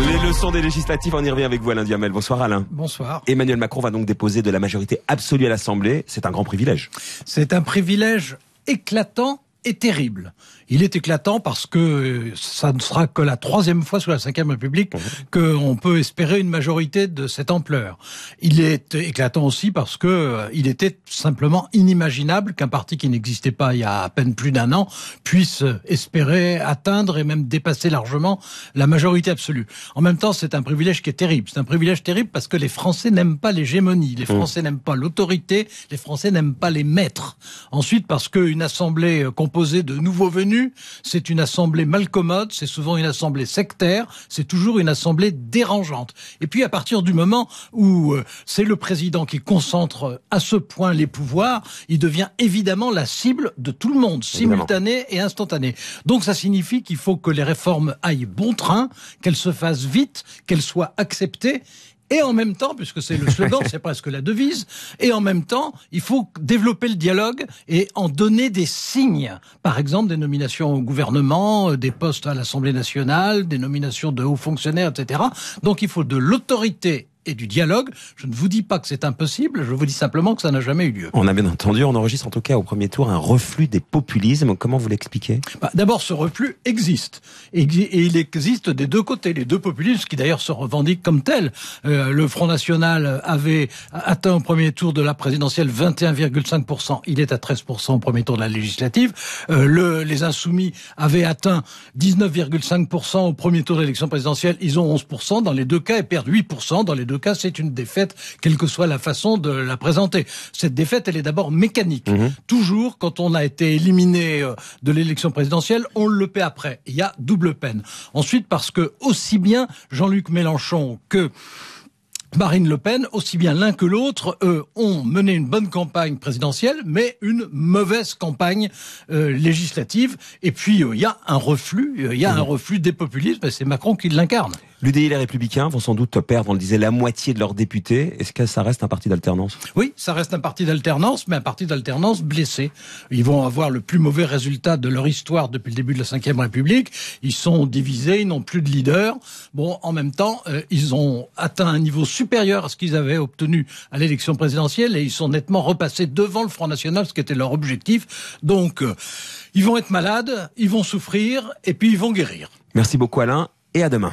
Les leçons des législatives, on y revient avec vous Alain Diamel. Bonsoir Alain. Bonsoir. Emmanuel Macron va donc déposer de la majorité absolue à l'Assemblée. C'est un grand privilège. C'est un privilège éclatant est terrible. Il est éclatant parce que euh, ça ne sera que la troisième fois sous la Vème République mmh. qu'on peut espérer une majorité de cette ampleur. Il est éclatant aussi parce que euh, il était simplement inimaginable qu'un parti qui n'existait pas il y a à peine plus d'un an puisse euh, espérer atteindre et même dépasser largement la majorité absolue. En même temps, c'est un privilège qui est terrible. C'est un privilège terrible parce que les Français n'aiment pas l'hégémonie, les mmh. Français n'aiment pas l'autorité, les Français n'aiment pas les maîtres. Ensuite, parce qu'une assemblée Poser de nouveaux venus. C'est une assemblée malcommode, c'est souvent une assemblée sectaire, c'est toujours une assemblée dérangeante. Et puis à partir du moment où euh, c'est le président qui concentre euh, à ce point les pouvoirs, il devient évidemment la cible de tout le monde, simultanée et instantanée. Donc ça signifie qu'il faut que les réformes aillent bon train, qu'elles se fassent vite, qu'elles soient acceptées et en même temps, puisque c'est le slogan, c'est presque la devise, et en même temps, il faut développer le dialogue et en donner des signes. Par exemple, des nominations au gouvernement, euh, des postes à l'Assemblée nationale, des nominations de hauts fonctionnaires, etc. Donc il faut de l'autorité et du dialogue. Je ne vous dis pas que c'est impossible, je vous dis simplement que ça n'a jamais eu lieu. On a bien entendu, on enregistre en tout cas au premier tour un reflux des populismes. Comment vous l'expliquez bah, D'abord, ce reflux existe. Et, il existe des deux côtés. Les deux populismes qui d'ailleurs se revendiquent comme tels. Euh, le Front National avait atteint au premier tour de la présidentielle 21,5%. Il est à 13% au premier tour de la législative. Euh, le, les Insoumis avaient atteint 19,5% au premier tour de l'élection présidentielle. Ils ont 11% dans les deux cas et perdent 8% dans les deux cas, c'est une défaite, quelle que soit la façon de la présenter. Cette défaite, elle est d'abord mécanique. Mhm. Toujours, quand on a été éliminé euh, de l'élection présidentielle, on le paie après. Il y a double peine. Ensuite, parce que aussi bien Jean-Luc Mélenchon que Marine Le Pen, aussi bien l'un que l'autre, ont mené une bonne campagne présidentielle, mais une mauvaise campagne euh, législative. Et puis, euh, il y a un reflux, il y a un mhm. reflux des populismes, et ben, c'est Macron qui l'incarne. L'UDI et les Républicains vont sans doute perdre, on le disait, la moitié de leurs députés. Est-ce que ça reste un parti d'alternance Oui, ça reste un parti d'alternance, mais un parti d'alternance blessé. Ils vont avoir le plus mauvais résultat de leur histoire depuis le début de la Ve République. Ils sont divisés, ils n'ont plus de leader. Bon, en même temps, euh, ils ont atteint un niveau supérieur à ce qu'ils avaient obtenu à l'élection présidentielle et ils sont nettement repassés devant le Front National, ce qui était leur objectif. Donc, euh, ils vont être malades, ils vont souffrir et puis ils vont guérir. Merci beaucoup Alain et à demain.